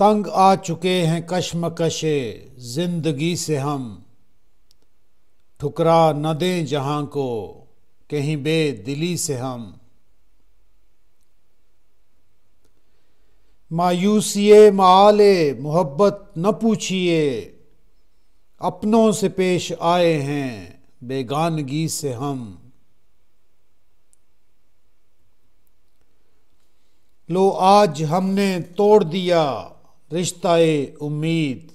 तंग आ चुके हैं कशे जिंदगी से हम ठुकरा न दें जहां को कहीं बेदिली से हम मायूसिए माले मोहब्बत न पूछिए अपनों से पेश आए हैं बेगानगी से हम लो आज हमने तोड़ दिया रिश्ता उम्मीद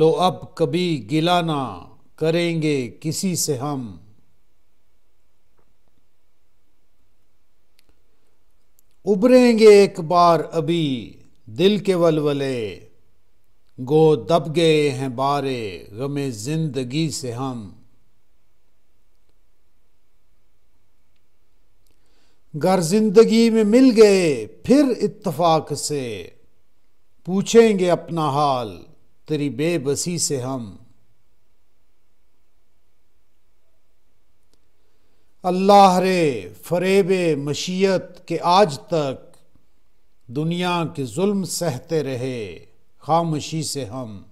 लो अब कभी गिला ना करेंगे किसी से हम उभरेंगे एक बार अभी दिल के वलवले गो दब गए हैं बारे गमे जिंदगी से हम गर जिंदगी में मिल गए फिर इत्तफाक से पूछेंगे अपना हाल तेरी बेबसी से हम अल्लाह रे फरेब मशीयत के आज तक दुनिया के जुल्म सहते रहे खामोशी से हम